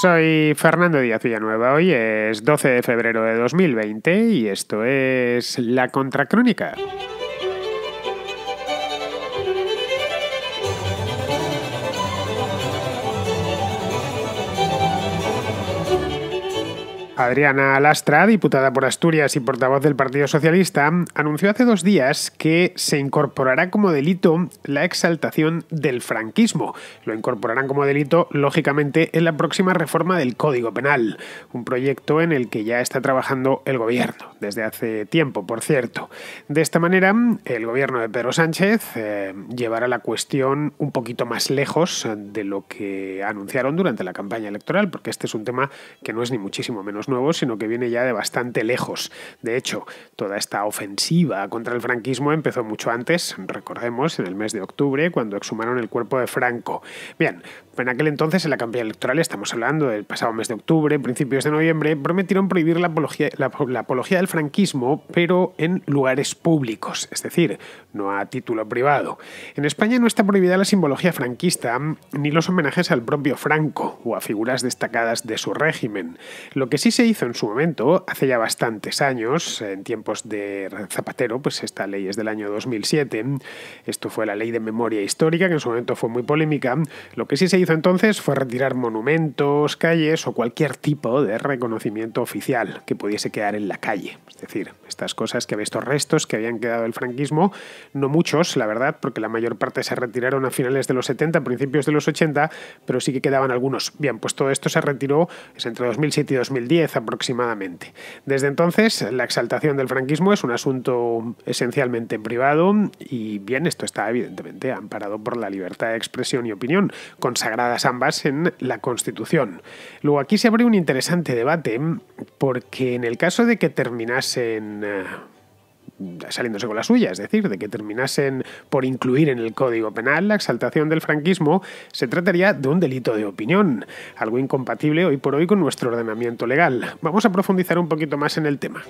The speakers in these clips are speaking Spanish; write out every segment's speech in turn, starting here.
Soy Fernando Díaz Villanueva. Hoy es 12 de febrero de 2020 y esto es La Contracrónica. Adriana Alastra, diputada por Asturias y portavoz del Partido Socialista, anunció hace dos días que se incorporará como delito la exaltación del franquismo. Lo incorporarán como delito, lógicamente, en la próxima reforma del Código Penal, un proyecto en el que ya está trabajando el gobierno, desde hace tiempo, por cierto. De esta manera, el gobierno de Pedro Sánchez eh, llevará la cuestión un poquito más lejos de lo que anunciaron durante la campaña electoral, porque este es un tema que no es ni muchísimo menos nuevo, sino que viene ya de bastante lejos. De hecho, toda esta ofensiva contra el franquismo empezó mucho antes, recordemos, en el mes de octubre, cuando exhumaron el cuerpo de Franco. Bien, en aquel entonces, en la campaña electoral, estamos hablando del pasado mes de octubre, principios de noviembre, prometieron prohibir la apología, del franquismo, pero en lugares públicos, es decir, no a título privado. En España no está prohibida la simbología franquista, ni los homenajes al propio Franco o a figuras destacadas de su régimen. Lo que sí se hizo en su momento, hace ya bastantes años, en tiempos de Zapatero, pues esta ley es del año 2007, esto fue la ley de memoria histórica, que en su momento fue muy polémica, lo que sí se entonces fue retirar monumentos, calles o cualquier tipo de reconocimiento oficial que pudiese quedar en la calle. Es decir, estas cosas que estos restos que habían quedado del franquismo, no muchos, la verdad, porque la mayor parte se retiraron a finales de los 70, principios de los 80, pero sí que quedaban algunos. Bien, pues todo esto se retiró entre 2007 y 2010 aproximadamente. Desde entonces, la exaltación del franquismo es un asunto esencialmente privado y bien, esto está evidentemente amparado por la libertad de expresión y opinión, consagrada ambas en la Constitución. Luego aquí se abre un interesante debate porque en el caso de que terminasen eh, saliéndose con la suya, es decir, de que terminasen por incluir en el Código Penal la exaltación del franquismo, se trataría de un delito de opinión, algo incompatible hoy por hoy con nuestro ordenamiento legal. Vamos a profundizar un poquito más en el tema.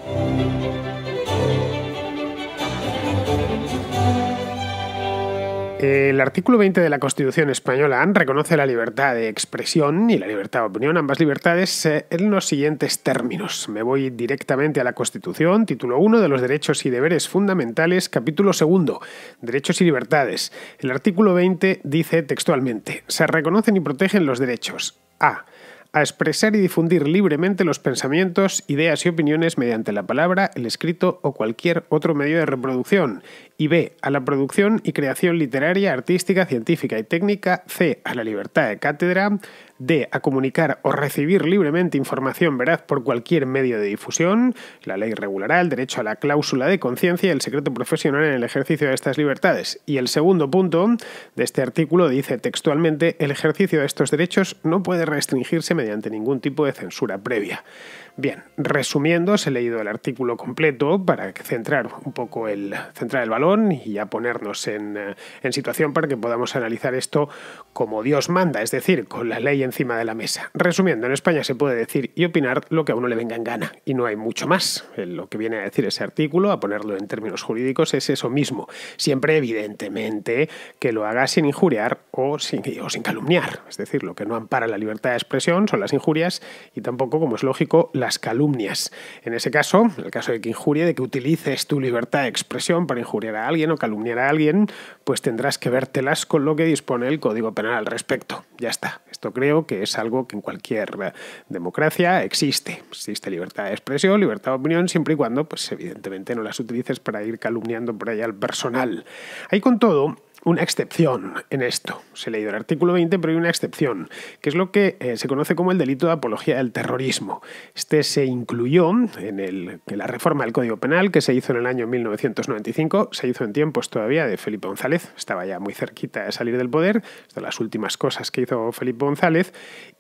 El artículo 20 de la Constitución española reconoce la libertad de expresión y la libertad de opinión, ambas libertades, eh, en los siguientes términos. Me voy directamente a la Constitución, título 1 de los derechos y deberes fundamentales, capítulo 2, derechos y libertades. El artículo 20 dice textualmente, se reconocen y protegen los derechos. A a expresar y difundir libremente los pensamientos, ideas y opiniones mediante la palabra, el escrito o cualquier otro medio de reproducción, y B. a la producción y creación literaria, artística, científica y técnica, C. a la libertad de cátedra, D. a comunicar o recibir libremente información veraz por cualquier medio de difusión, la ley regulará el derecho a la cláusula de conciencia y el secreto profesional en el ejercicio de estas libertades. Y el segundo punto de este artículo dice textualmente el ejercicio de estos derechos no puede restringirse mediante ningún tipo de censura previa. Bien, resumiendo, os he leído el artículo completo para centrar un poco el, centrar el balón y ya ponernos en, eh, en situación para que podamos analizar esto como Dios manda, es decir, con la ley encima de la mesa. Resumiendo, en España se puede decir y opinar lo que a uno le venga en gana y no hay mucho más. Eh, lo que viene a decir ese artículo, a ponerlo en términos jurídicos, es eso mismo. Siempre, evidentemente, que lo haga sin injuriar o sin, o sin calumniar. Es decir, lo que no ampara la libertad de expresión son las injurias y tampoco, como es lógico, las calumnias. En ese caso, en el caso de que injurie, de que utilices tu libertad de expresión para injuriar a alguien o calumniar a alguien, pues tendrás que vértelas con lo que dispone el Código Penal al respecto. Ya está. Esto creo que es algo que en cualquier eh, democracia existe. Existe libertad de expresión, libertad de opinión, siempre y cuando, pues evidentemente no las utilices para ir calumniando por ahí al personal. Ahí con todo, una excepción en esto. Se ha leído el artículo 20, pero hay una excepción, que es lo que eh, se conoce como el delito de apología del terrorismo. Este se incluyó en, el, la reforma del Código Penal que se hizo en el año 1995, se hizo en tiempos todavía de Felipe González, estaba ya muy cerquita de salir del poder, son las últimas cosas que hizo Felipe González,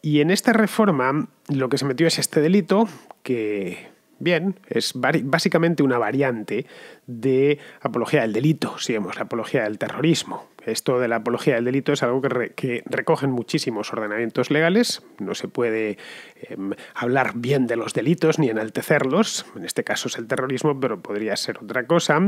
y en esta reforma lo que se metió es este delito que Bien, es básicamente una variante de apología del delito, si vemos, la apología del terrorismo. Esto de la apología del delito es algo que, recogen muchísimos ordenamientos legales. No se puede em, hablar bien de los delitos ni enaltecerlos. En este caso es el terrorismo, pero podría ser otra cosa.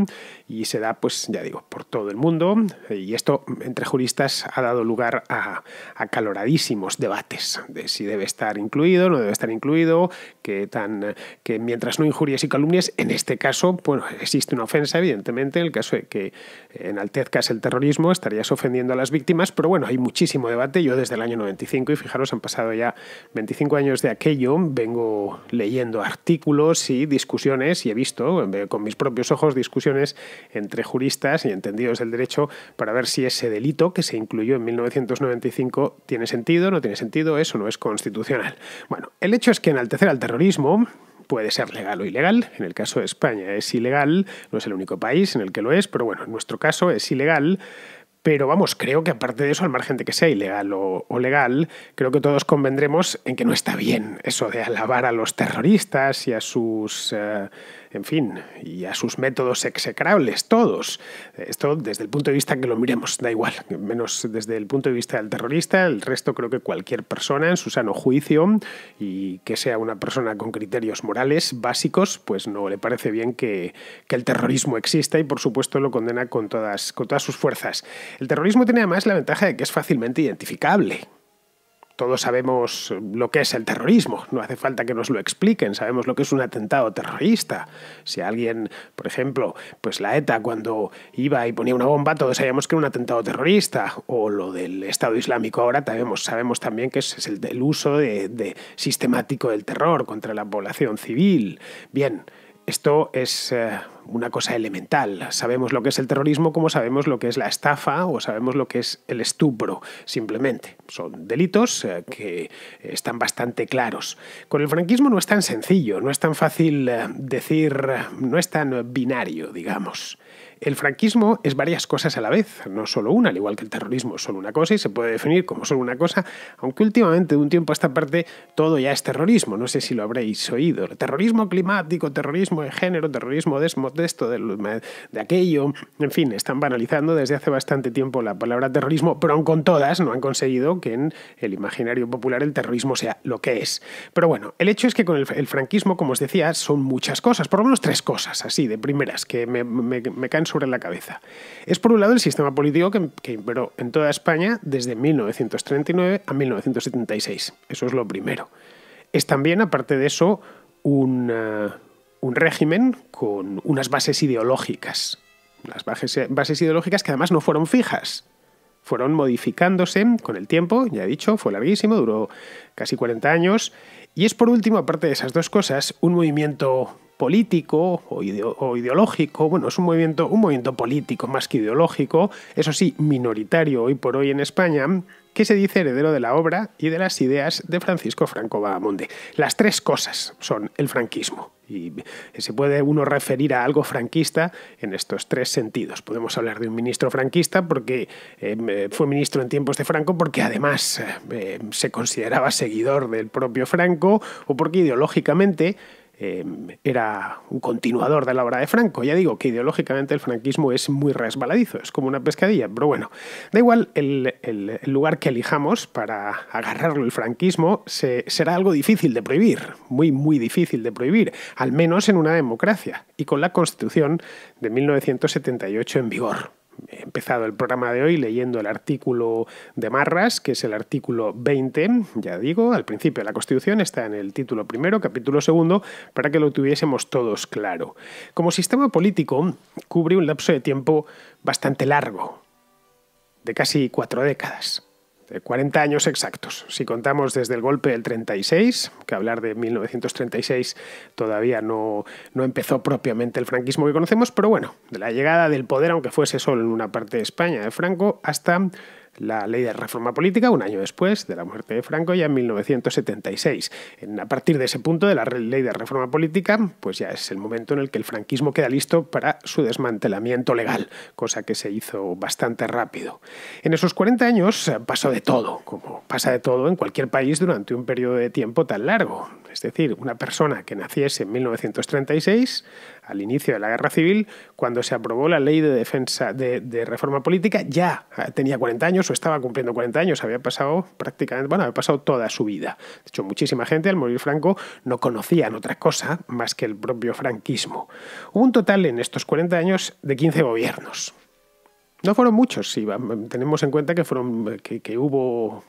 Y se da, pues ya digo, por todo el mundo. Y esto entre juristas ha dado lugar a acaloradísimos debates de si debe estar incluido, no debe estar incluido, que, tan, que mientras no injurias y calumnias, en este caso, bueno, existe una ofensa, evidentemente, en el caso de que enaltezcas el terrorismo, estarías ofendiendo a las víctimas, pero bueno, hay muchísimo debate. Yo desde el año 95, y fijaros, han pasado ya 25 años de aquello, vengo leyendo artículos y discusiones, y he visto eh, con mis propios ojos discusiones entre juristas y entendidos del derecho para ver si ese delito que se incluyó en 1995 tiene sentido, no tiene sentido, eso no es constitucional. Bueno, el hecho es que enaltecer al terrorismo puede ser legal o ilegal. En el caso de España es ilegal, no es el único país en el que lo es, pero bueno, en nuestro caso es ilegal. Pero vamos, creo que aparte de eso, al margen de que sea ilegal o, legal, creo que todos convendremos en que no está bien eso de alabar a los terroristas y a sus... Eh, en fin, y a sus métodos execrables, todos. Esto desde el punto de vista que lo miremos, da igual, menos desde el punto de vista del terrorista, el resto creo que cualquier persona en su sano juicio y que sea una persona con criterios morales básicos, pues no le parece bien que, el terrorismo exista y por supuesto lo condena con todas, con todas sus fuerzas. El terrorismo tiene además la ventaja de que es fácilmente identificable todos sabemos lo que es el terrorismo, no hace falta que nos lo expliquen, sabemos lo que es un atentado terrorista. Si alguien, por ejemplo, pues la ETA cuando iba y ponía una bomba, todos sabíamos que era un atentado terrorista, o lo del Estado Islámico ahora sabemos, sabemos también que es, el, uso de, sistemático del terror contra la población civil. Bien, esto es eh, una cosa elemental. Sabemos lo que es el terrorismo como sabemos lo que es la estafa o sabemos lo que es el estupro, simplemente. Son delitos eh, que están bastante claros. Con el franquismo no es tan sencillo, no es tan fácil eh, decir, no es tan binario, digamos. El franquismo es varias cosas a la vez, no solo una, al igual que el terrorismo es solo una cosa y se puede definir como solo una cosa, aunque últimamente de un tiempo a esta parte todo ya es terrorismo, no sé si lo habréis oído, terrorismo climático, terrorismo de género, terrorismo de esto, de, de aquello, en fin, están banalizando desde hace bastante tiempo la palabra terrorismo, pero aún con todas no han conseguido que en el imaginario popular el terrorismo sea lo que es. Pero bueno, el hecho es que con el, franquismo, como os decía, son muchas cosas, por lo menos tres cosas así, de primeras, que me canso sobre la cabeza. Es por un lado el sistema político que, imperó en toda España desde 1939 a 1976. Eso es lo primero. Es también, aparte de eso, un, régimen con unas bases ideológicas. Las bases, bases ideológicas que además no fueron fijas, fueron modificándose con el tiempo, ya he dicho, fue larguísimo, duró casi 40 años. Y es por último, aparte de esas dos cosas, un movimiento político o, ideológico, bueno, es un movimiento, un movimiento político más que ideológico, eso sí, minoritario hoy por hoy en España, que se dice heredero de la obra y de las ideas de Francisco Franco Bahamonde. Las tres cosas son el franquismo. Y se puede uno referir a algo franquista en estos tres sentidos. Podemos hablar de un ministro franquista porque em, eh, fue ministro en tiempos de Franco, porque además eh, em, se consideraba seguidor del propio Franco o porque ideológicamente Em, era un continuador de la obra de Franco. Ya digo que ideológicamente el franquismo es muy resbaladizo, es como una pescadilla, pero bueno, da igual el, lugar que elijamos para agarrarlo el franquismo, será algo difícil de prohibir, muy, muy difícil de prohibir, al menos en una democracia y con la Constitución de 1978 en vigor. He empezado el programa de hoy leyendo el artículo de Marras, que es el artículo 20, ya digo, al principio de la Constitución, está en el título primero, capítulo segundo, para que lo tuviésemos todos claro. Como sistema político, cubre un lapso de tiempo bastante largo, de casi cuatro décadas. 40 años exactos. Si contamos desde el golpe del 36, que hablar de 1936 todavía no, no empezó propiamente el franquismo que conocemos, pero bueno, de la llegada del poder, aunque fuese solo en una parte de España de Franco, hasta la ley de reforma política un año después de la muerte de Franco, ya en 1976. a partir de ese punto de la ley de reforma política, pues ya es el momento en el que el franquismo queda listo para su desmantelamiento legal, cosa que se hizo bastante rápido. En esos 40 años eh, pasó de todo, como pasa de todo en cualquier país durante un periodo de tiempo tan largo. Es decir, una persona que naciese en 1936 al inicio de la Guerra Civil, cuando se aprobó la ley de defensa de, reforma política, ya tenía 40 años o estaba cumpliendo 40 años, había pasado prácticamente, bueno, había pasado toda su vida. De hecho, muchísima gente al morir Franco no conocían otra cosa más que el propio franquismo. un total en estos 40 años de 15 gobiernos. No fueron muchos, si Tenemos en cuenta que fueron que, hubo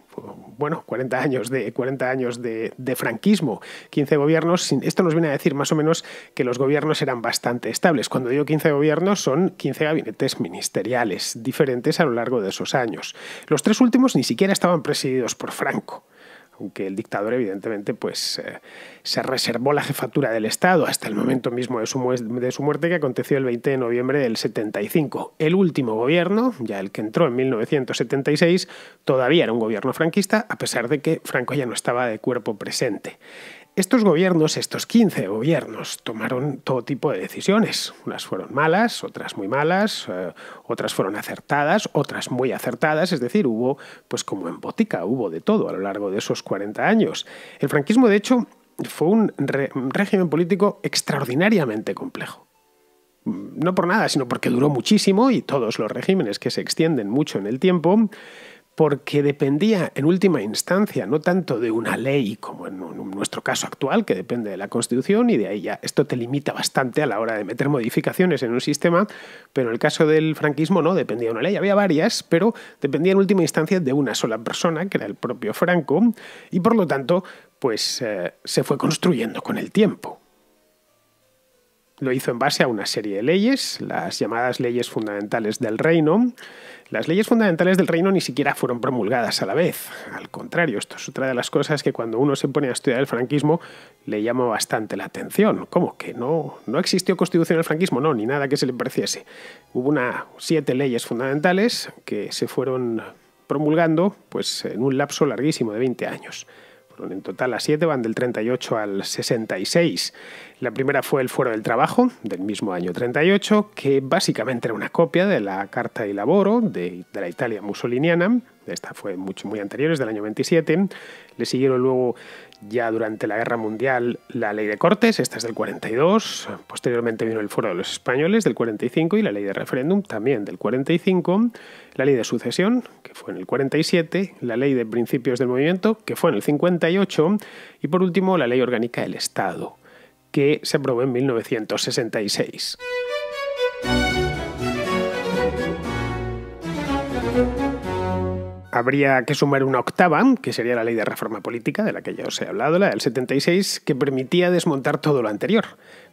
bueno, 40 años de 40 años de, de, franquismo, 15 gobiernos, esto nos viene a decir más o menos que los gobiernos eran bastante estables. Cuando digo 15 gobiernos son 15 gabinetes ministeriales diferentes a lo largo de esos años. Los tres últimos ni siquiera estaban presididos por Franco aunque el dictador evidentemente pues eh, se reservó la jefatura del Estado hasta el momento mismo de su, de su muerte que aconteció el 20 de noviembre del 75. El último gobierno, ya el que entró en 1976, todavía era un gobierno franquista a pesar de que Franco ya no estaba de cuerpo presente. Estos gobiernos, estos 15 gobiernos, tomaron todo tipo de decisiones. Unas fueron malas, otras muy malas, eh, otras fueron acertadas, otras muy acertadas, es decir, hubo, pues como en Botica, hubo de todo a lo largo de esos 40 años. El franquismo, de hecho, fue un, un régimen político extraordinariamente complejo mm, no por nada, sino porque duró muchísimo y todos los regímenes que se extienden mucho en el tiempo porque dependía en última instancia no tanto de una ley como en nuestro caso actual, que depende de la Constitución y de ahí ya esto te limita bastante a la hora de meter modificaciones en un sistema, pero en el caso del franquismo no dependía de una ley, había varias, pero dependía en última instancia de una sola persona, que era el propio Franco, y por lo tanto pues eh, se fue construyendo con el tiempo. Lo hizo en base a una serie de leyes, las llamadas leyes fundamentales del reino, las leyes fundamentales del reino ni siquiera fueron promulgadas a la vez. Al contrario, esto es otra de las cosas que cuando uno se pone a estudiar el franquismo le llama bastante la atención. ¿Cómo? ¿Que no, no existió constitución del franquismo? No, ni nada que se le pareciese. Hubo una, siete leyes fundamentales que se fueron promulgando pues, en un lapso larguísimo de 20 años. en total las siete, van del 38 al 66. La primera fue el Fuero del Trabajo, del mismo año 38, que básicamente era una copia de la Carta del Lavoro de, la Italia mussoliniana. Esta fue mucho, muy anterior, es del año 27. Le siguieron luego, ya durante la Guerra Mundial, la Ley de Cortes, esta es del 42. Posteriormente vino el Foro de los Españoles, del 45, y la Ley de Referéndum, también del 45. La Ley de Sucesión, que fue en el 47. La Ley de Principios del Movimiento, que fue en el 58. Y por último, la Ley Orgánica del Estado, que se aprobó en 1966. habría que sumar una octava, que sería la ley de reforma política, de la que ya os he hablado, la del 76, que permitía desmontar todo lo anterior,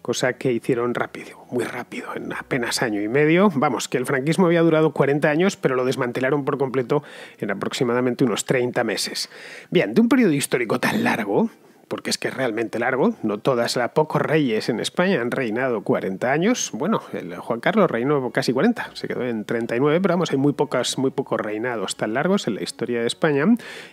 cosa que hicieron rápido, muy rápido, en apenas año y medio. Vamos, que el franquismo había durado 40 años, pero lo desmantelaron por completo en aproximadamente unos 30 meses. Bien, de un periodo histórico tan largo, porque es que es realmente largo. No todas las pocos reyes en España han reinado 40 años. Bueno, el Juan Carlos reinó casi 40, se quedó en 39, pero vamos, hay muy, pocas, muy pocos reinados tan largos en la historia de España.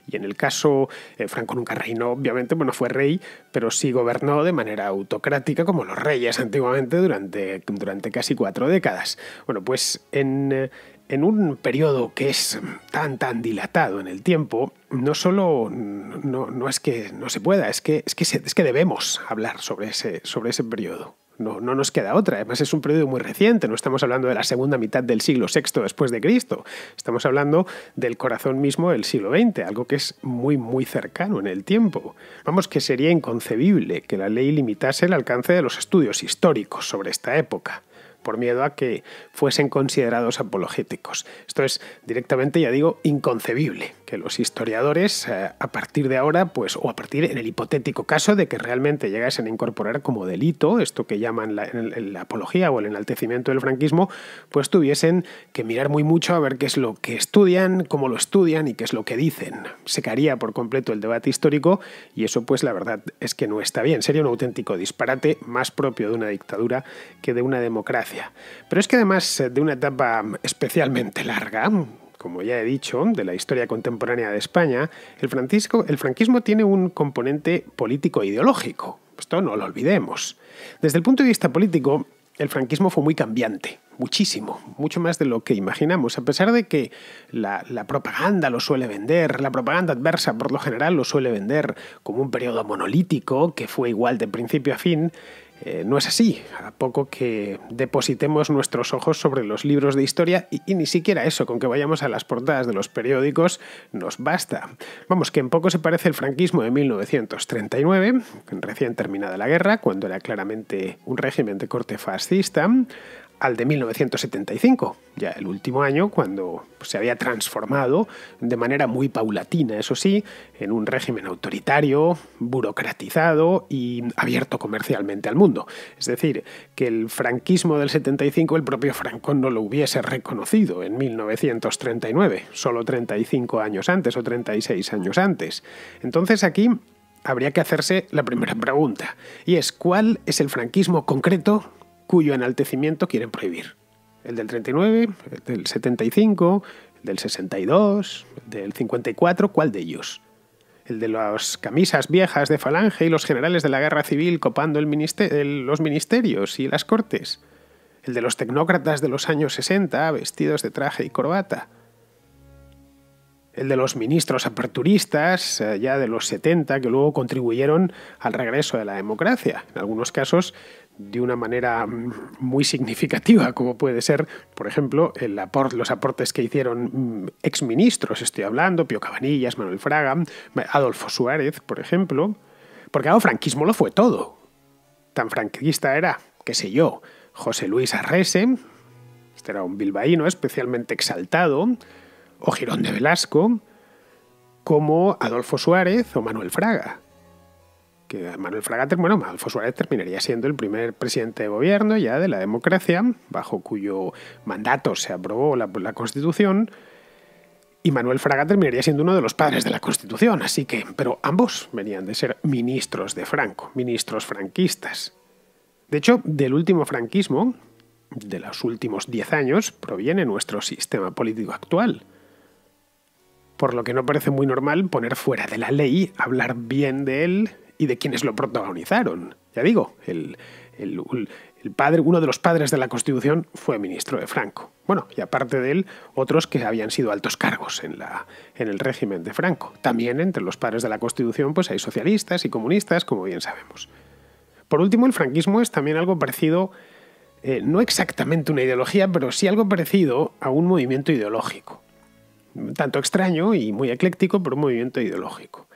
Y en el caso, eh, Franco nunca reinó, obviamente, bueno, fue rey, pero sí gobernó de manera autocrática como los reyes antiguamente durante, durante casi cuatro décadas. Bueno, pues en... Eh, en un periodo que es tan, tan dilatado en el tiempo, no solo no, es que no se pueda, es que, es que, debemos hablar sobre ese, sobre ese periodo. No, no, nos queda otra. Además, es un periodo muy reciente. No estamos hablando de la segunda mitad del siglo VI después de Cristo. Estamos hablando del corazón mismo del siglo XX, algo que es muy, muy cercano en el tiempo. Vamos, que sería inconcebible que la ley limitase el alcance de los estudios históricos sobre esta época por miedo a que fuesen considerados apologéticos. Esto es directamente, ya digo, inconcebible, que los historiadores eh, a partir de ahora, pues, o a partir en el hipotético caso de que realmente llegasen a incorporar como delito esto que llaman la, apología o el enaltecimiento del franquismo, pues tuviesen que mirar muy mucho a ver qué es lo que estudian, cómo lo estudian y qué es lo que dicen. Se por completo el debate histórico y eso pues la verdad es que no está bien. Sería un auténtico disparate más propio de una dictadura que de una democracia. Pero es que además eh, de una etapa especialmente larga, como ya he dicho, de la historia contemporánea de España, el, el franquismo tiene un componente político-ideológico. Esto no lo olvidemos. Desde el punto de vista político, el franquismo fue muy cambiante, muchísimo, mucho más de lo que imaginamos, a pesar de que la, la, propaganda lo suele vender, la propaganda adversa por lo general lo suele vender como un periodo monolítico que fue igual de principio a fin, eh, no es así, a poco que depositemos nuestros ojos sobre los libros de historia y, y, ni siquiera eso, con que vayamos a las portadas de los periódicos nos basta. Vamos, que en poco se parece el franquismo de 1939, recién terminada la guerra, cuando era claramente un régimen de corte fascista, al de 1975, ya el último año cuando se había transformado de manera muy paulatina, eso sí, en un régimen autoritario, burocratizado y abierto comercialmente al mundo. Es decir, que el franquismo del 75 el propio Franco no lo hubiese reconocido en 1939, solo 35 años antes o 36 años antes. Entonces aquí habría que hacerse la primera pregunta, y es ¿cuál es el franquismo concreto cuyo enaltecimiento quieren prohibir. El del 39, el del 75, el del 62, el del 54, ¿cuál de ellos? el de las camisas viejas de Falange y los generales de la guerra civil copando el los ministerios y las cortes, el de los tecnócratas de los años 60 vestidos de traje y corbata, el de los ministros aperturistas eh, ya de los 70 que luego contribuyeron al regreso de la democracia, en algunos casos de una manera muy significativa, como puede ser, por ejemplo, los aportes que hicieron mm, exministros, estoy hablando, Pío Cabanillas, Manuel Fraga, Adolfo Suárez, por ejemplo, porque el franquismo lo fue todo. Tan franquista era, qué sé yo, José Luis Arrese, este era un bilbaíno especialmente exaltado, o Girón de Velasco, como Adolfo Suárez o Manuel Fraga que Manuel Fraga, bueno, Manuel Suárez terminaría siendo el primer presidente de gobierno ya de la democracia, bajo cuyo mandato se aprobó la, Constitución, y Manuel Fraga terminaría siendo uno de los padres de la Constitución, así que, pero ambos venían de ser ministros de Franco, ministros franquistas. De hecho, del último franquismo, de los últimos 10 años, proviene nuestro sistema político actual por lo que no parece muy normal poner fuera de la ley, hablar bien de él y de quienes lo protagonizaron. Ya digo, el, padre, uno de los padres de la Constitución fue ministro de Franco. Bueno, y aparte de él, otros que habían sido altos cargos en, la, en el régimen de Franco. También entre los padres de la Constitución pues hay socialistas y comunistas, como bien sabemos. Por último, el franquismo es también algo parecido, eh, no exactamente una ideología, pero sí algo parecido a un movimiento ideológico. Tanto extraño y muy ecléctico, pero un movimiento ideológico,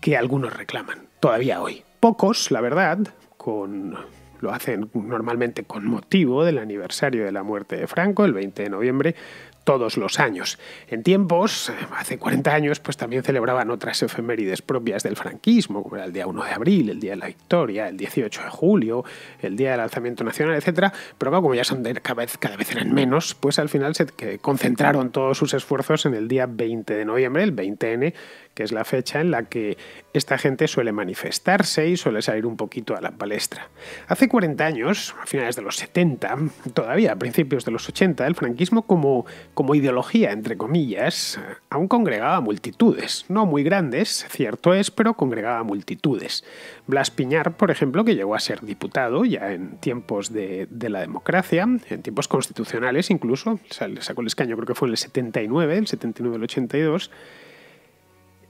que algunos reclaman todavía hoy. Pocos, la verdad, con, lo hacen normalmente con motivo del aniversario de la muerte de Franco, el 20 de noviembre, todos los años. En tiempos, eh, hace 40 años, pues también celebraban otras efemérides propias del franquismo, como era el día 1 de abril, el día de la victoria, el 18 de julio, el día del alzamiento nacional, etc. Pero como ya son de cada vez, cada vez eran menos, pues al final se concentraron todos sus esfuerzos en el día 20 de noviembre, el 20N, que es la fecha en la que esta gente suele manifestarse y suele salir un poquito a la palestra. Hace 40 años, a finales de los 70, todavía a principios de los 80, el franquismo como, como ideología, entre comillas, aún congregaba multitudes. No muy grandes, cierto es, pero congregaba multitudes. Blas Piñar, por ejemplo, que llegó a ser diputado ya en tiempos de, la democracia, en tiempos constitucionales incluso, sacó el escaño creo que fue en el 79, el 79 el 82,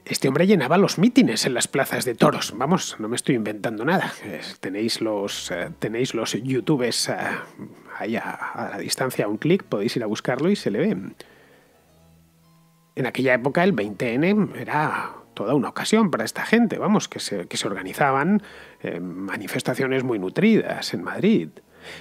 este hombre llenaba los mítines en las plazas de toros. Vamos, no me estoy inventando nada. Tenéis los, eh, tenéis los youtubers eh, ahí a, la distancia, a un clic, podéis ir a buscarlo y se le ve. En aquella época el 20N era toda una ocasión para esta gente, vamos, que se, organizaban eh, manifestaciones muy nutridas en Madrid.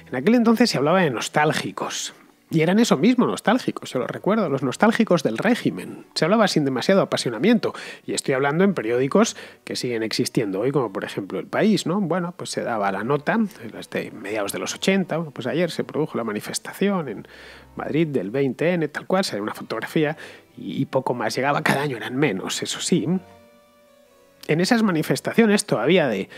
En aquel entonces se hablaba de nostálgicos, y eran eso mismo, nostálgicos, se lo recuerdo, los nostálgicos del régimen. Se hablaba sin demasiado apasionamiento. Y estoy hablando en periódicos que siguen existiendo hoy, como por ejemplo El País, ¿no? Bueno, pues se daba la nota, desde mediados de los 80, pues ayer se produjo la manifestación en Madrid del 20N, tal cual, dio una fotografía y poco más llegaba, cada año eran menos, eso sí. En esas manifestaciones todavía de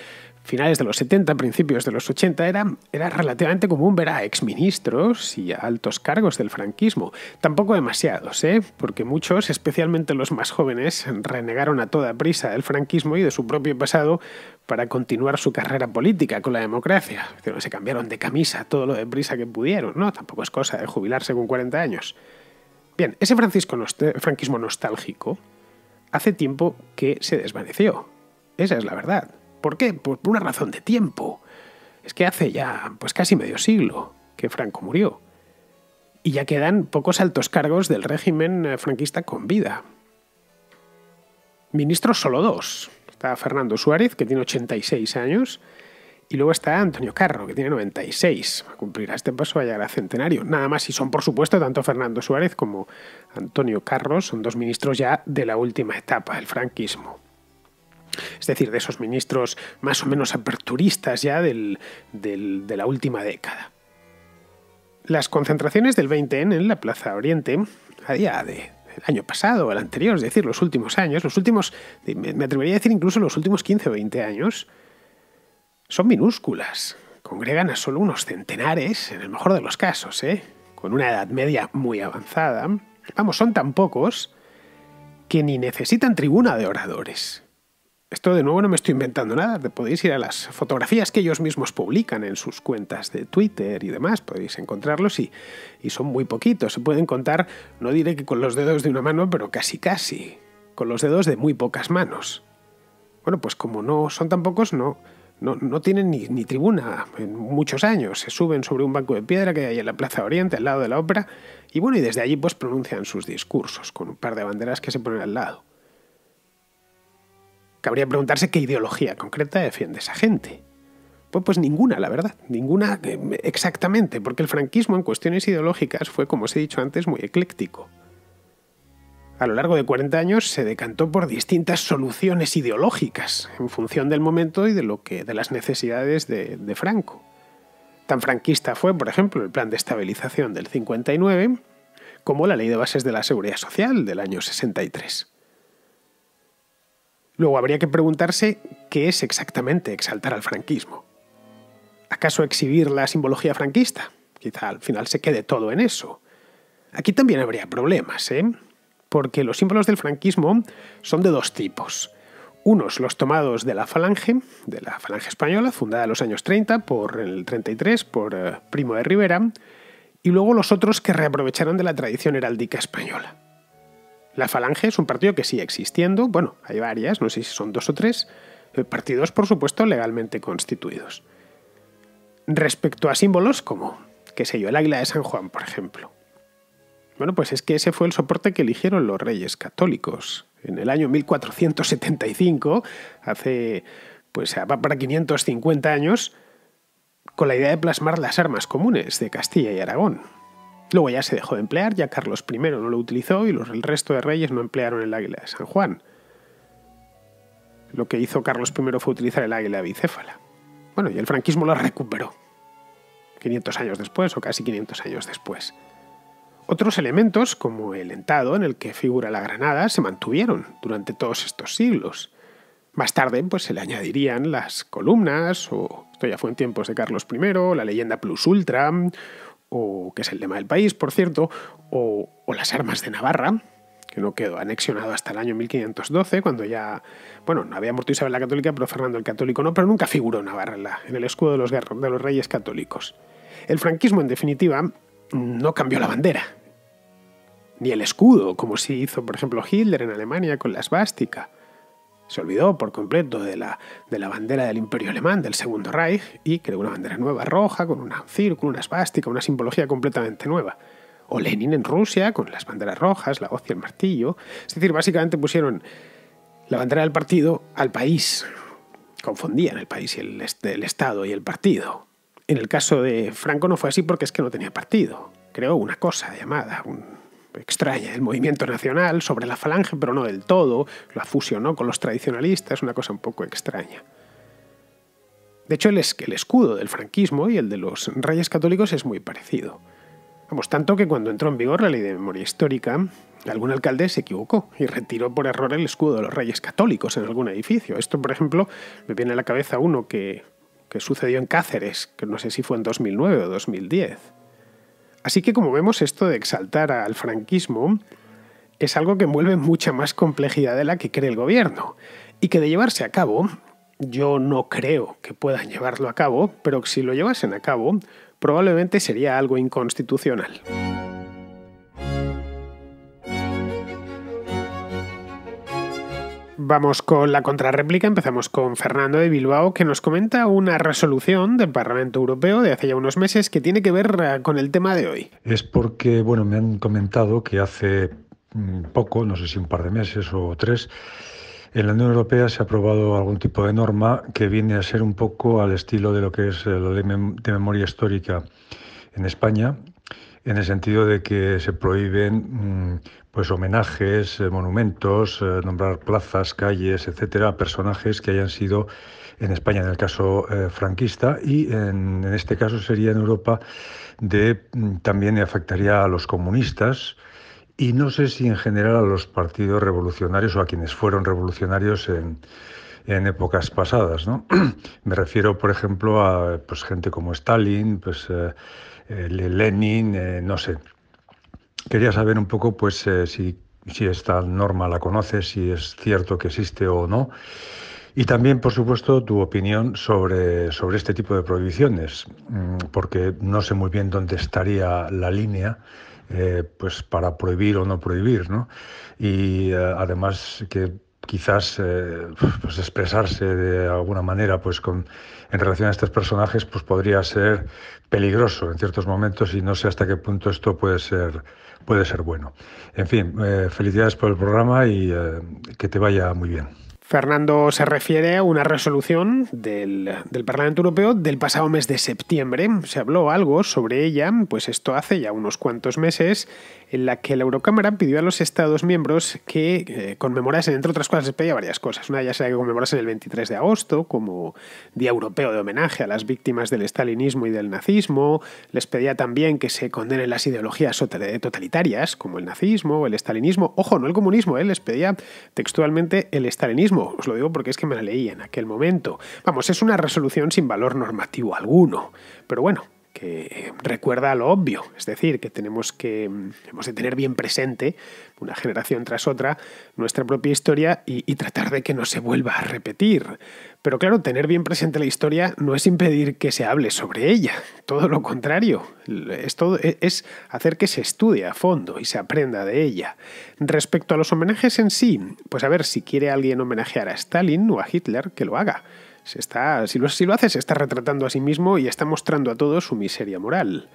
finales de los 70, principios de los 80, era, era relativamente común ver a exministros y a altos cargos del franquismo. Tampoco demasiados, ¿eh? porque muchos, especialmente los más jóvenes, renegaron a toda prisa del franquismo y de su propio pasado para continuar su carrera política con la democracia. se cambiaron de camisa todo lo de prisa que pudieron, ¿no? Tampoco es cosa de jubilarse con 40 años. Bien, ese Francisco franquismo nostálgico hace tiempo que se desvaneció. Esa es la verdad. ¿Por qué? Pues por una razón de tiempo. Es que hace ya pues casi medio siglo que Franco murió. Y ya quedan pocos altos cargos del régimen eh, franquista con vida. Ministros solo dos. Está Fernando Suárez, que tiene 86 años, y luego está Antonio Carro, que tiene 96. Cumplirá este paso a llegar a centenario. Nada más, y son, por supuesto, tanto Fernando Suárez como Antonio Carro, son dos ministros ya de la última etapa del franquismo es decir, de esos ministros más o menos aperturistas ya del, de la última década. Las concentraciones del 20 en la Plaza Oriente, a día de, año pasado, el anterior, es decir, los últimos años, los últimos, me atrevería a decir incluso los últimos 15 o 20 años, son minúsculas. Congregan a solo unos centenares, en el mejor de los casos, ¿eh? con una edad media muy avanzada. Vamos, son tan pocos que ni necesitan tribuna de oradores. Esto de nuevo no me estoy inventando nada, podéis ir a las fotografías que ellos mismos publican en sus cuentas de Twitter y demás, podéis encontrarlos y, y son muy poquitos, se pueden contar, no diré que con los dedos de una mano, pero casi casi, con los dedos de muy pocas manos. Bueno, pues como no son tan pocos, no, no, tienen ni, ni, tribuna en muchos años. Se suben sobre un banco de piedra que hay en la Plaza Oriente, al lado de la ópera, y bueno, y desde allí pues pronuncian sus discursos con un par de banderas que se ponen al lado. Cabría preguntarse qué ideología concreta defiende esa gente. Pues, pues ninguna, la verdad, ninguna eh, exactamente, porque el franquismo en cuestiones ideológicas fue, como os he dicho antes, muy ecléctico. A lo largo de 40 años se decantó por distintas soluciones ideológicas, en función del momento y de, lo que, de las necesidades de, de Franco. Tan franquista fue, por ejemplo, el plan de estabilización del 59 como la ley de bases de la seguridad social del año 63. Luego habría que preguntarse qué es exactamente exaltar al franquismo. ¿Acaso exhibir la simbología franquista? Quizá al final se quede todo en eso. Aquí también habría problemas, ¿eh? Porque los símbolos del franquismo son de dos tipos. Unos los tomados de la Falange, de la Falange española, fundada en los años 30, por el 33, por eh, Primo de Rivera, y luego los otros que reaprovecharon de la tradición heráldica española. La Falange es un partido que sigue existiendo, bueno, hay varias, no sé si son dos o tres, eh, partidos por supuesto legalmente constituidos. Respecto a símbolos como, qué sé yo, el águila de San Juan, por ejemplo. Bueno, pues es que ese fue el soporte que eligieron los reyes católicos. En el año 1475, hace pues ah, para 550 años, con la idea de plasmar las armas comunes de Castilla y Aragón, Luego ya se dejó de emplear, ya Carlos I no lo utilizó y los, el resto de reyes no emplearon el águila de San Juan. Lo que hizo Carlos I fue utilizar el águila bicéfala. Bueno, y el franquismo la recuperó. 500 años después o casi 500 años después. Otros elementos, como el entado en el que figura la granada, se mantuvieron durante todos estos siglos. Más tarde pues, se le añadirían las columnas, o esto ya fue en tiempos de Carlos I, la leyenda plus ultra, o que es el lema del país, por cierto, o, las armas de Navarra, que no quedó anexionado hasta el año 1512, cuando ya, bueno, no había muerto Isabel la Católica, pero Fernando el Católico no, pero nunca figuró Navarra en, el escudo de los, de los reyes católicos. El franquismo, en definitiva, no cambió la bandera, ni el escudo, como sí hizo, por ejemplo, Hitler en Alemania con la esvástica. Se olvidó por completo de la, de la bandera del Imperio Alemán, del Segundo Reich, y creó una bandera nueva roja, con un círculo, una esvástica, una simbología completamente nueva. O Lenin en Rusia, con las banderas rojas, la hoz y el martillo. Es decir, básicamente pusieron la bandera del partido al país. Confundían el país y el, Estado y el partido. En el caso de Franco no fue así porque es que no tenía partido. Creó una cosa llamada, extraña el movimiento nacional sobre la falange, pero no del todo, la fusionó con los tradicionalistas, una cosa un poco extraña. De hecho, el, escudo del franquismo y el de los reyes católicos es muy parecido. Vamos, tanto que cuando entró en vigor la ley de memoria histórica, algún alcalde se equivocó y retiró por error el escudo de los reyes católicos en algún edificio. Esto, por ejemplo, me viene a la cabeza uno que, que sucedió en Cáceres, que no sé si fue en 2009 o 2010. Así que como vemos, esto de exaltar al franquismo es algo que envuelve mucha más complejidad de la que cree el gobierno, y que de llevarse a cabo, yo no creo que puedan llevarlo a cabo, pero si lo llevasen a cabo, probablemente sería algo inconstitucional. Vamos con la contrarréplica. Empezamos con Fernando de Bilbao, que nos comenta una resolución del Parlamento Europeo de hace ya unos meses que tiene que ver eh, con el tema de hoy. Es porque, bueno, me han comentado que hace mm, poco, no sé si un par de meses o tres, en la Unión Europea se ha aprobado algún tipo de norma que viene a ser un poco al estilo de lo que es eh, la ley de memoria histórica en España, en el sentido de que se prohíben mm, pues homenajes, eh, monumentos, eh, nombrar plazas, calles, etcétera, personajes que hayan sido en España en el caso eh, franquista y en, este caso sería en Europa de mm, también afectaría a los comunistas y no sé si en general a los partidos revolucionarios o a quienes fueron revolucionarios en, épocas pasadas, Me refiero, por ejemplo, a pues, gente como Stalin, pues eh, Lenin, eh, no sé. Quería saber un poco pues, eh, si, esta norma la conoces, si es cierto que existe o no. Y también, por supuesto, tu opinión sobre, sobre este tipo de prohibiciones, mm, porque no sé muy bien dónde estaría la línea pues para prohibir o no prohibir, ¿no? Y además que quizás eh, pues expresarse de alguna manera pues con, en relación a estos personajes pues podría ser peligroso en ciertos momentos y no sé hasta qué punto esto puede ser, puede ser bueno. En fin, eh, felicidades por el programa y eh, que te vaya muy bien. Fernando se refiere a una resolución del, Parlamento Europeo del pasado mes de septiembre. Se habló algo sobre ella, pues esto hace ya unos cuantos meses, en la que la Eurocámara pidió a los Estados miembros que eh, conmemorasen, entre otras cosas, les pedía varias cosas. Una ya sea que conmemorasen el 23 de agosto como Día Europeo de homenaje a las víctimas del estalinismo y del nazismo. Les pedía también que se condenen las ideologías totalitarias, como el nazismo, o el estalinismo. Ojo, no el comunismo, ¿eh? les pedía textualmente el estalinismo os lo digo porque es que me la leí en aquel momento. Vamos, es una resolución sin valor normativo alguno, pero bueno, que eh, recuerda lo obvio, es decir, que tenemos que mm, hemos de tener bien presente, una generación tras otra, nuestra propia historia y, tratar de que no se vuelva a repetir. Pero claro, tener bien presente la historia no es impedir que se hable sobre ella, todo lo contrario, es, e, es hacer que se estudie a fondo y se aprenda de ella. Respecto a los homenajes en sí, pues a ver, si quiere alguien homenajear a Stalin o a Hitler, que lo haga está, si, lo, si lo hace, se está retratando a sí mismo y está mostrando a todos su miseria moral.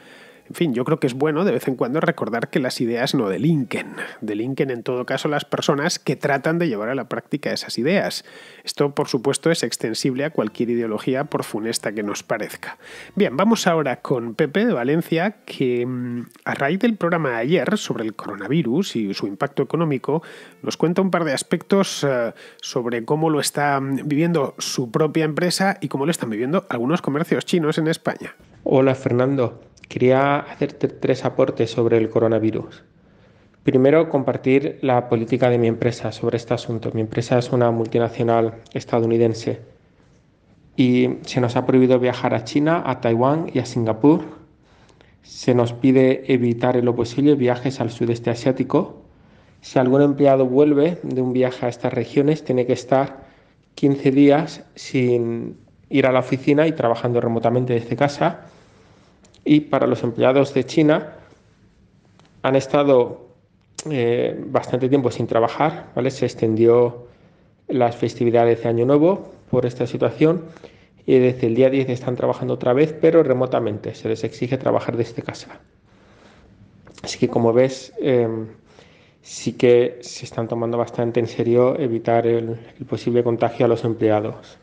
En fin, yo creo que es bueno de vez en cuando recordar que las ideas no delinquen. Delinquen en todo caso las personas que tratan de llevar a la práctica esas ideas. Esto, por supuesto, es extensible a cualquier ideología, por funesta que nos parezca. Bien, vamos ahora con Pepe de Valencia, que mm, a raíz del programa de ayer sobre el coronavirus y su impacto económico, nos cuenta un par de aspectos eh, sobre cómo lo está mm, viviendo su propia empresa y cómo lo están viviendo algunos comercios chinos en España. Hola Fernando, quería hacer tres aportes sobre el coronavirus. Primero, compartir la política de mi empresa sobre este asunto. Mi empresa es una multinacional estadounidense y se nos ha prohibido viajar a China, a Taiwán y a Singapur. Se nos pide evitar en lo posible viajes al sudeste asiático. Si algún empleado vuelve de un viaje a estas regiones, tiene que estar 15 días sin ir a la oficina y trabajando remotamente desde casa y para los empleados de China han estado eh, bastante tiempo sin trabajar, ¿vale? Se extendió las festividades de Año Nuevo por esta situación y desde el día 10 están trabajando otra vez, pero remotamente, se les exige trabajar desde casa. Así que como ves, eh, sí que se están tomando bastante en serio evitar el posible contagio a los empleados.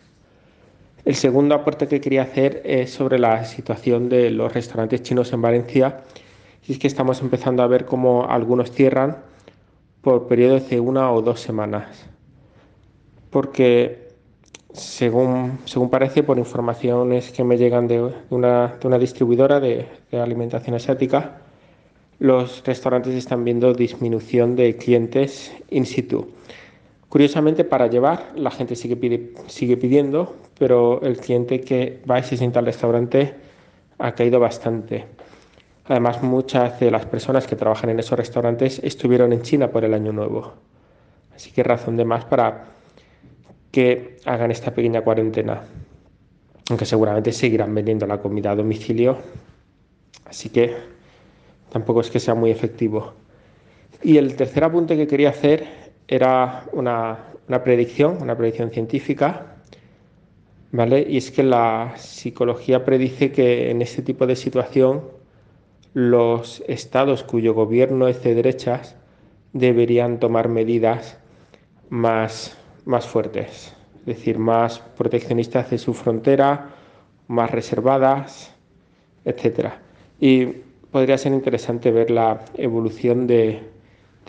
El segundo aporte que quería hacer es sobre la situación de los restaurantes chinos en Valencia. Y es que estamos empezando a ver cómo algunos cierran por periodos de una o dos semanas. Porque según, según parece, por informaciones que me llegan de una, distribuidora de, alimentación asiática, los restaurantes están viendo disminución de clientes in situ. Curiosamente, para llevar, la gente sigue, sigue pidiendo, pero el cliente que va y se sienta al restaurante ha caído bastante. Además, muchas de las personas que trabajan en esos restaurantes estuvieron en China por el Año Nuevo. Así que razón de más para que hagan esta pequeña cuarentena. Aunque seguramente seguirán vendiendo la comida a domicilio. Así que tampoco es que sea muy efectivo. Y el tercer apunte que quería hacer era una, predicción, una predicción científica, ¿vale? Y es que la psicología predice que en este tipo de situación los estados cuyo gobierno es de derechas deberían tomar medidas más, más fuertes, es decir, más proteccionistas de su frontera, más reservadas, etc. Y podría ser interesante ver la evolución de,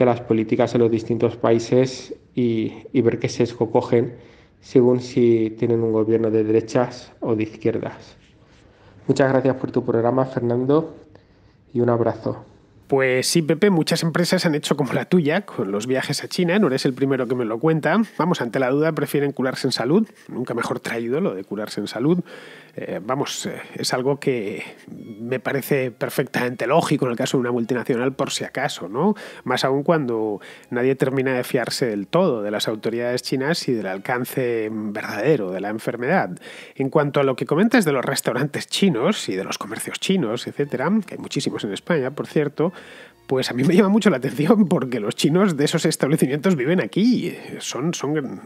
las políticas en los distintos países y, y ver qué sesgo cogen según si tienen un gobierno de derechas o de izquierdas. Muchas gracias por tu programa, Fernando, y un abrazo. Pues sí, Pepe, muchas empresas han hecho como la tuya con los viajes a China, no eres el primero que me lo cuenta. Vamos, ante la duda prefieren curarse en salud, nunca mejor traído lo de curarse en salud. Eh, vamos, eh, es algo que me parece perfectamente lógico en el caso de una multinacional por si acaso, ¿no? Más aún cuando nadie termina de fiarse del todo de las autoridades chinas y del alcance verdadero de la enfermedad. En cuanto a lo que comentas de los restaurantes chinos y de los comercios chinos, etcétera, que hay muchísimos en España, por cierto, pues a mí me llama mucho la atención porque los chinos de esos establecimientos viven aquí. Son, son,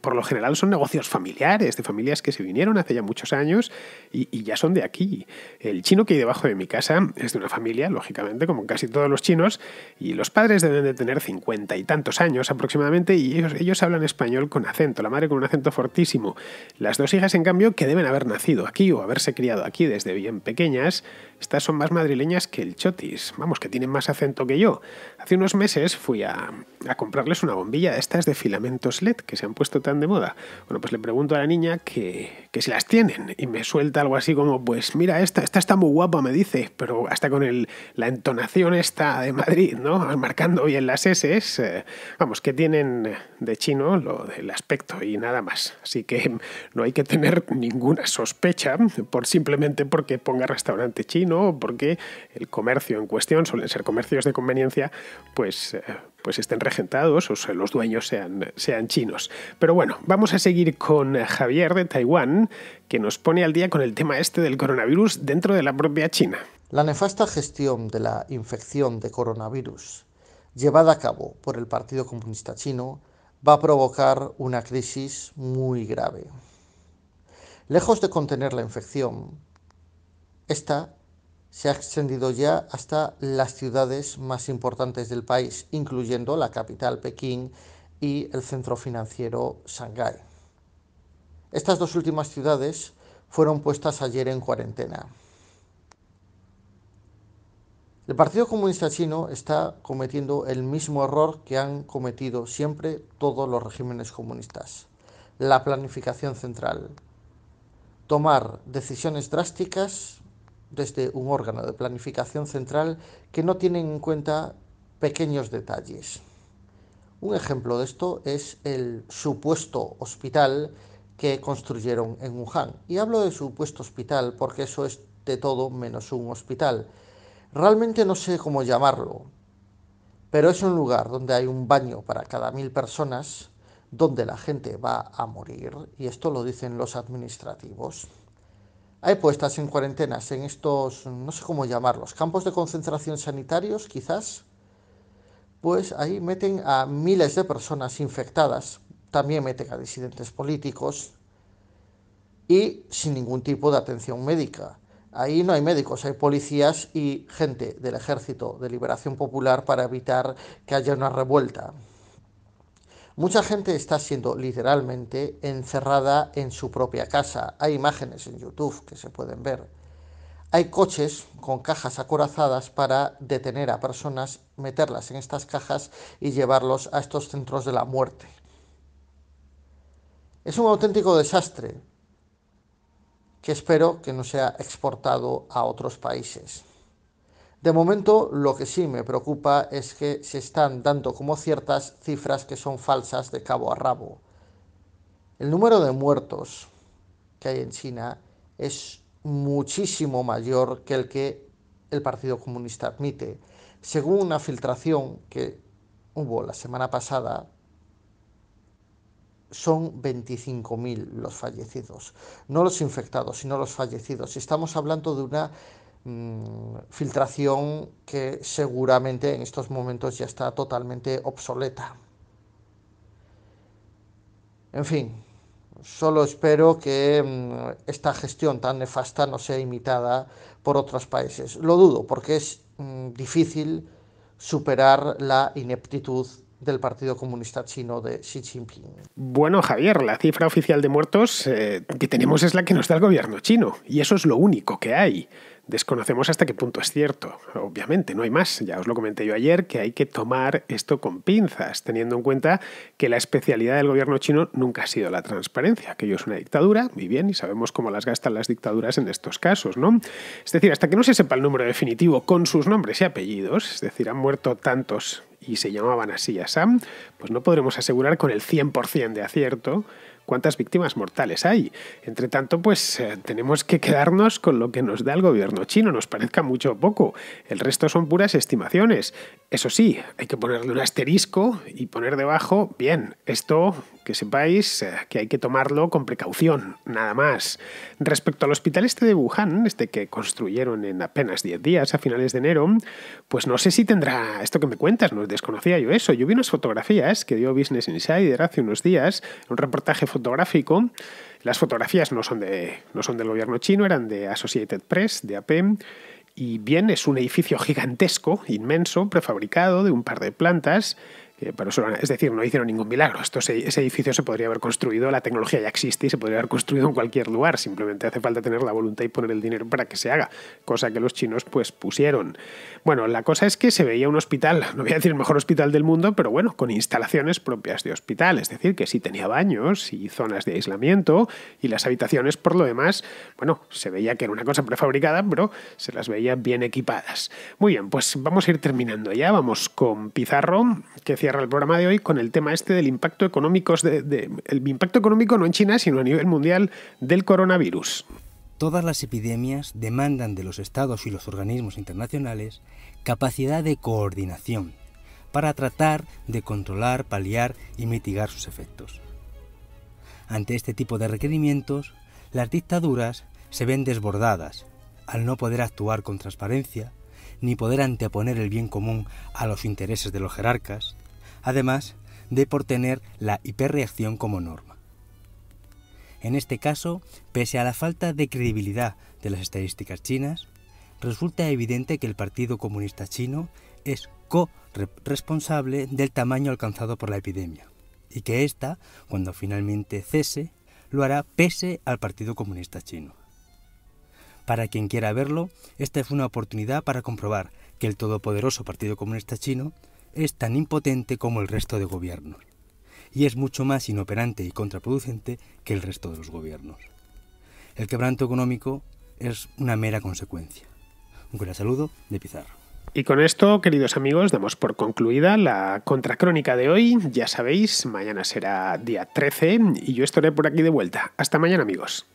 por lo general son negocios familiares, de familias que se vinieron hace ya muchos años y, ya son de aquí. El chino que hay debajo de mi casa es de una familia, lógicamente, como casi todos los chinos, y los padres deben de tener cincuenta y tantos años aproximadamente y ellos, ellos hablan español con acento, la madre con un acento fortísimo. Las dos hijas, en cambio, que deben haber nacido aquí o haberse criado aquí desde bien pequeñas, estas son más madrileñas que el chotis, vamos, que tienen más acento que yo. Hace unos meses fui a, comprarles una bombilla de estas de filamentos LED que se han puesto tan de moda. Bueno, pues le pregunto a la niña que, que si las tienen y me suelta algo así como, pues mira, esta, esta está muy guapa, me dice, pero hasta con el, la entonación esta de Madrid, ¿no? Marcando bien las S, eh, vamos, que tienen de chino lo del aspecto y nada más. Así que no hay que tener ninguna sospecha por simplemente porque ponga restaurante chino porque el comercio en cuestión suelen ser comercios de conveniencia, pues, eh, pues estén regentados o los dueños sean, sean chinos. Pero bueno, vamos a seguir con Javier de Taiwán, que nos pone al día con el tema este del coronavirus dentro de la propia China. La nefasta gestión de la infección de coronavirus llevada a cabo por el Partido Comunista Chino va a provocar una crisis muy grave. Lejos de contener la infección, esta se ha extendido ya hasta las ciudades más importantes del país, incluyendo la capital Pekín y el centro financiero Shanghái. Estas dos últimas ciudades fueron puestas ayer en cuarentena. El Partido Comunista Chino está cometiendo el mismo error que han cometido siempre todos los regímenes comunistas, la planificación central. Tomar decisiones drásticas desde un órgano de planificación central que no tienen en cuenta pequeños detalles. Un ejemplo de esto es el supuesto hospital que construyeron en Wuhan. Y hablo de supuesto hospital porque eso es de todo menos un hospital. Realmente no sé cómo llamarlo, pero es un lugar donde hay un baño para cada mil personas, donde la gente va a morir, y esto lo dicen los administrativos. Hay puestas en cuarentenas en estos, no sé cómo llamarlos, campos de concentración sanitarios, quizás. Pues ahí meten a miles de personas infectadas, también meten a disidentes políticos y sin ningún tipo de atención médica. Ahí no hay médicos, hay policías y gente del Ejército de Liberación Popular para evitar que haya una revuelta. Mucha gente está siendo literalmente encerrada en su propia casa. Hay imágenes en YouTube que se pueden ver. Hay coches con cajas acorazadas para detener a personas, meterlas en estas cajas y llevarlos a estos centros de la muerte. Es un auténtico desastre que espero que no sea exportado a otros países. De momento, lo que sí me preocupa es que se están dando como ciertas cifras que son falsas de cabo a rabo. El número de muertos que hay en China es muchísimo mayor que el que el Partido Comunista admite. Según una filtración que hubo la semana pasada, son 25.000 los fallecidos, no los infectados, sino los fallecidos. Estamos hablando de una Mm, filtración que seguramente en estos momentos ya está totalmente obsoleta. En fin, solo espero que mm, esta gestión tan nefasta no sea imitada por otros países. Lo dudo, porque es mm, difícil superar la ineptitud del Partido Comunista Chino de Xi Jinping. Bueno, Javier, la cifra oficial de muertos eh, que tenemos es la que nos da el gobierno chino, y eso es lo único que hay. Desconocemos hasta qué punto es cierto. Obviamente, no hay más. Ya os lo comenté yo ayer que hay que tomar esto con pinzas, teniendo en cuenta que la especialidad del gobierno chino nunca ha sido la transparencia, Aquello es una dictadura, muy bien, y sabemos cómo las gastan las dictaduras en estos casos, ¿no? Es decir, hasta que no se sepa el número definitivo con sus nombres y apellidos, es decir, han muerto tantos y se llamaban así a Sam, pues no podremos asegurar con el 100% de acierto cuántas víctimas mortales hay. Entre tanto, pues eh, tenemos que quedarnos con lo que nos da el gobierno chino, nos parezca mucho o poco. El resto son puras estimaciones. Eso sí, hay que ponerle un asterisco y poner debajo, bien, esto que sepáis eh, que hay que tomarlo con precaución, nada más. Respecto al hospital este de Wuhan, este que construyeron en apenas 10 días a finales de enero, pues no sé si tendrá esto que me cuentas, no desconocía yo eso. Yo vi unas fotografías que dio Business Insider hace unos días, un reportaje fotográfico. Las fotografías no son, de, no son del gobierno chino, eran de Associated Press, de AP e y bien es un edificio gigantesco, inmenso, prefabricado, de un par de plantas, pero es decir, no hicieron ningún milagro. Esto, ese edificio se podría haber construido, la tecnología ya existe y se podría haber construido en cualquier lugar. Simplemente hace falta tener la voluntad y poner el dinero para que se haga, cosa que los chinos pues pusieron. Bueno, la cosa es que se veía un hospital, no voy a decir el mejor hospital del mundo, pero bueno, con instalaciones propias de hospital, es decir, que sí tenía baños y zonas de aislamiento y las habitaciones por lo demás, bueno, se veía que era una cosa prefabricada, pero se las veía bien equipadas. Muy bien, pues vamos a ir terminando ya, vamos con Pizarro, que cierra el programa de hoy con el tema este del impacto económico, el impacto económico no en China, sino a nivel mundial del coronavirus. Todas las epidemias demandan de los estados y los organismos internacionales capacidad de coordinación para tratar de controlar, paliar y mitigar sus efectos. Ante este tipo de requerimientos, las dictaduras se ven desbordadas al no poder actuar con transparencia, ni poder anteponer el bien común a los intereses de los jerarcas, además de por tener la hiperreacción como norma. En este caso, pese a la falta de credibilidad de las estadísticas chinas, resulta evidente que el Partido Comunista Chino es co-responsable del tamaño alcanzado por la epidemia y que ésta, cuando finalmente cese, lo hará pese al Partido Comunista Chino. Para quien quiera verlo, esta es una oportunidad para comprobar que el todopoderoso Partido Comunista Chino es tan impotente como el resto de gobiernos, y es mucho más inoperante y contraproducente que el resto de los gobiernos. El quebranto económico es una mera consecuencia. Un gran saludo de Pizarro. Y con esto, queridos amigos, damos por concluida la contracrónica de hoy. Ya sabéis, mañana será día 13 y yo estaré por aquí de vuelta. Hasta mañana, amigos.